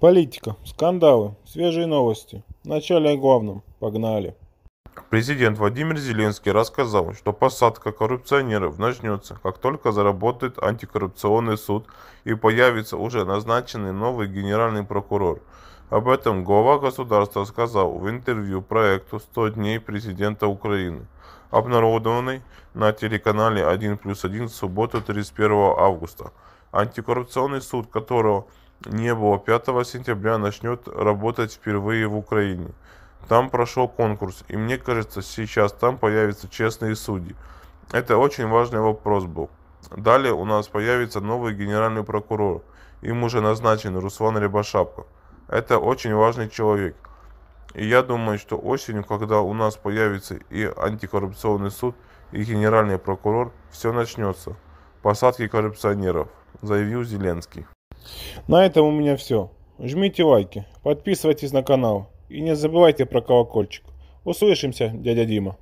Политика, скандалы, свежие новости. Вначале о главном. Погнали. Президент Владимир Зеленский рассказал, что посадка коррупционеров начнется, как только заработает антикоррупционный суд и появится уже назначенный новый генеральный прокурор. Об этом глава государства сказал в интервью проекту «100 дней президента Украины», обнародованный на телеканале 1 плюс 1 в субботу 31 августа. Антикоррупционный суд, которого не было, 5 сентября начнет работать впервые в Украине. Там прошел конкурс, и мне кажется, сейчас там появятся честные судьи. Это очень важный вопрос был. Далее у нас появится новый генеральный прокурор. Им уже назначен Руслан Рябошапка. Это очень важный человек. И я думаю, что осенью, когда у нас появится и антикоррупционный суд, и генеральный прокурор, все начнется. Посадки коррупционеров, заявил Зеленский. На этом у меня все. Жмите лайки, подписывайтесь на канал и не забывайте про колокольчик. Услышимся, дядя Дима.